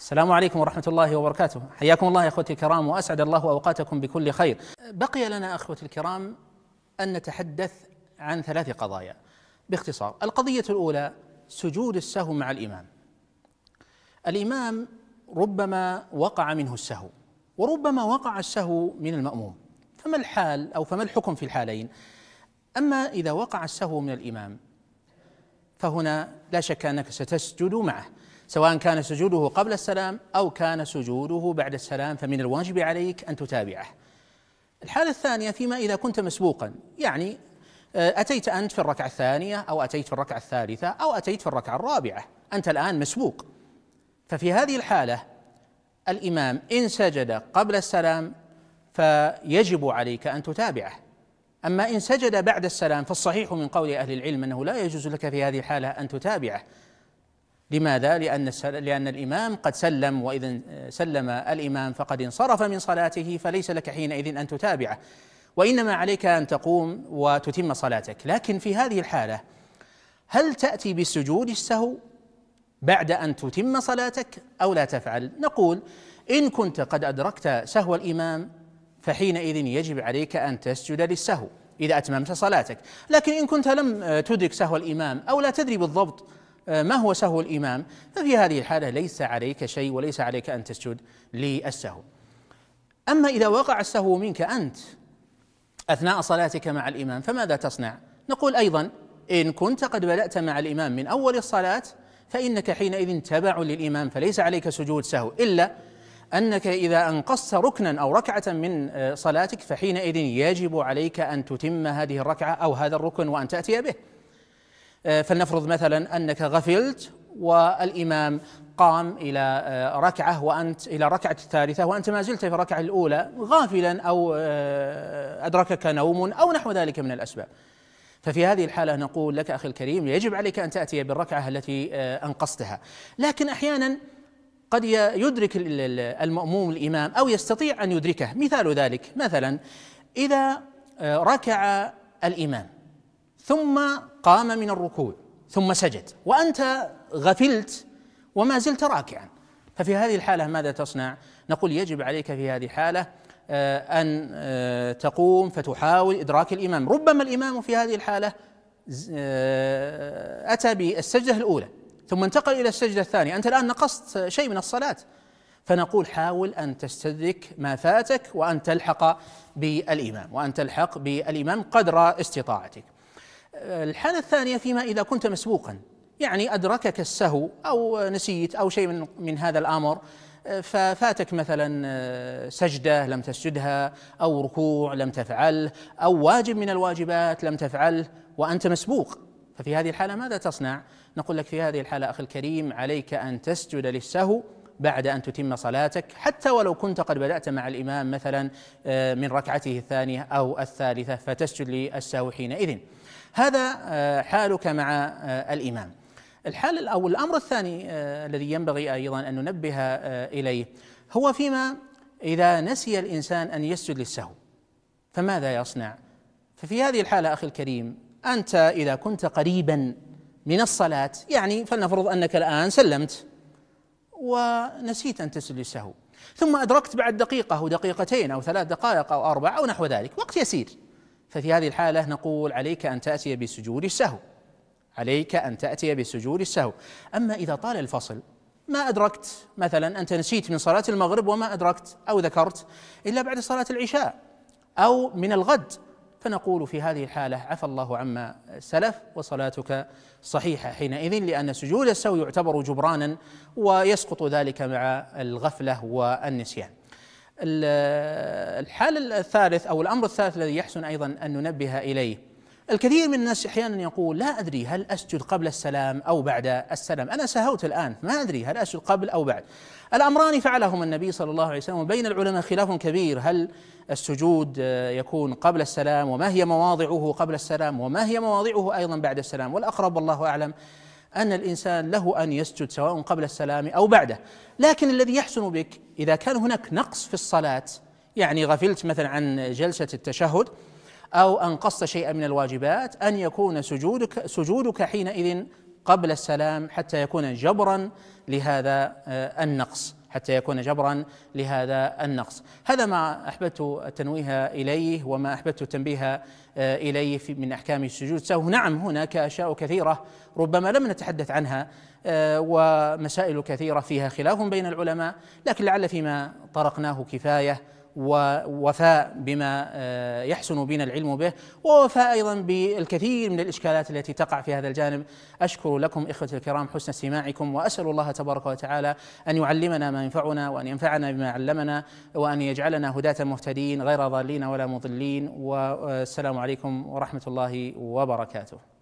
السلام عليكم ورحمة الله وبركاته، حياكم الله يا اخوتي الكرام واسعد الله اوقاتكم بكل خير. بقي لنا اخوتي الكرام ان نتحدث عن ثلاث قضايا باختصار. القضية الاولى سجود السهو مع الامام. الامام ربما وقع منه السهو وربما وقع السهو من المأموم. فما الحال او فما الحكم في الحالين؟ اما اذا وقع السهو من الامام فهنا لا شك انك ستسجد معه. سواء كان سجوده قبل السلام أو كان سجوده بعد السلام فمن الواجب عليك أن تتابعه الحالة الثانية فيما إذا كنت مسبوقا يعني آه، أتيت أنت في الركعة الثانية أو أتيت في الركعة الثالثة أو أتيت في الركعة الرابعة أنت الآن مسبوق ففي هذه الحالة الإمام إن سجد قبل السلام فيجب عليك أن تتابعه أما إن سجد بعد السلام فالصحيح من قول أهل العلم أنه لا يجوز لك في هذه الحالة أن تتابعه لماذا؟ لأن لأن الإمام قد سلم وإذا سلم الإمام فقد انصرف من صلاته فليس لك حينئذ أن تتابعه وإنما عليك أن تقوم وتتم صلاتك لكن في هذه الحالة هل تأتي بسجود السهو بعد أن تتم صلاتك أو لا تفعل؟ نقول إن كنت قد أدركت سهو الإمام فحينئذ يجب عليك أن تسجد للسهو إذا أتممت صلاتك لكن إن كنت لم تدرك سهو الإمام أو لا تدري بالضبط آه، ما هو سهو الإمام ففي هذه الحالة ليس عليك شيء وليس عليك أن تسجد للسهو أما إذا وقع السهو منك أنت أثناء صلاتك مع الإمام فماذا تصنع؟ نقول أيضا إن كنت قد بدأت مع الإمام من أول الصلاة فإنك حينئذ تبع للإمام فليس عليك سجود سهو إلا أنك إذا أنقصت ركنا أو ركعة من آه، صلاتك فحينئذ يجب عليك أن تتم هذه الركعة أو هذا الركن وأن تأتي به آه، فلنفرض مثلا انك غفلت والامام قام الى آه، ركعه وانت الى ركعه الثالثه وانت ما زلت في الركعه الاولى غافلا او آه، ادركك نوم او نحو ذلك من الاسباب. ففي هذه الحاله نقول لك اخي الكريم يجب عليك ان تاتي بالركعه التي انقصتها، لكن احيانا قد يدرك المأموم الامام او يستطيع ان يدركه، مثال ذلك مثلا اذا ركع الامام ثم قام من الركوع ثم سجد وانت غفلت وما زلت راكعا ففي هذه الحاله ماذا تصنع؟ نقول يجب عليك في هذه الحاله آه، ان آه، تقوم فتحاول ادراك الامام، ربما الامام في هذه الحاله آه، اتى بالسجده الاولى ثم انتقل الى السجده الثانيه، انت الان نقصت شيء من الصلاه فنقول حاول ان تستدرك ما فاتك وان تلحق بالامام وان تلحق بالامام قدر استطاعتك. الحالة الثانية فيما إذا كنت مسبوقا يعني أدركك السهو أو نسيت أو شيء من, من هذا الأمر ففاتك مثلا آه، سجدة لم تسجدها أو ركوع لم تفعله أو واجب من الواجبات لم تفعله وأنت مسبوق ففي هذه الحالة ماذا تصنع؟ نقول لك في هذه الحالة أخي الكريم عليك أن تسجد للسهو بعد أن تتم صلاتك حتى ولو كنت قد بدأت مع الإمام مثلا آه، من ركعته الثانية أو الثالثة فتسجد للسهو حينئذ هذا آه، حالك مع آه، الإمام الحال أو الأمر الثاني الذي ينبغي أيضا أن ننبه إليه هو فيما إذا نسي الإنسان أن يسجد للسهو فماذا يصنع؟ ففي هذه الحالة أخي الكريم أنت إذا كنت قريبا من الصلاة يعني فلنفرض أنك الآن سلمت ونسيت أن تسجد للسهو ثم أدركت بعد دقيقة أو دقيقتين أو ثلاث دقائق أو أربع أو نحو ذلك وقت يسير ففي هذه الحالة نقول عليك أن تأتي بسجود السهو عليك أن تأتي بسجود السهو أما إذا طال الفصل ما أدركت مثلا أنت نسيت من صلاة المغرب وما أدركت أو ذكرت إلا بعد صلاة العشاء أو من الغد فنقول في هذه الحالة عفى الله عما سلف وصلاتك صحيحة حينئذ لأن سجود السهو يعتبر جبرانا ويسقط ذلك مع الغفلة والنسيان الحال الثالث أو الأمر الثالث الذي يحسن أيضا أن ننبه إليه الكثير من الناس احيانا يقول لا ادري هل اسجد قبل السلام او بعد السلام، انا سهوت الان ما ادري هل اسجد قبل او بعد. الامران فعلهما النبي صلى الله عليه وسلم بين العلماء خلاف كبير هل السجود يكون قبل السلام وما هي مواضعه قبل السلام وما هي مواضعه ايضا بعد السلام والاقرب والله اعلم أن الإنسان له أن يسجد سواء قبل السلام أو بعده لكن الذي يحسن بك إذا كان هناك نقص في الصلاة يعني غفلت مثلا عن جلسة التشهد أو أنقصت شيئا من الواجبات أن يكون سجودك سجودك حينئذ قبل السلام حتى يكون جبرا لهذا آه، النقص حتى يكون جبرا لهذا النقص هذا ما أحببت التنويه إليه وما أحببت التنبيه آه، إليه من أحكام السجود سهو نعم هناك أشياء كثيرة ربما لم نتحدث عنها آه، ومسائل كثيرة فيها خلاف بين العلماء لكن لعل فيما طرقناه كفاية ووفاء بما آه، يحسن بنا العلم به ووفاء أيضا بالكثير من الإشكالات التي تقع في هذا الجانب أشكر لكم إخوتي الكرام حسن استماعكم وأسأل الله تبارك وتعالى أن يعلمنا ما ينفعنا وأن ينفعنا بما علمنا وأن يجعلنا هداة مهتدين غير ضالين ولا مضلين والسلام عليكم ورحمة الله وبركاته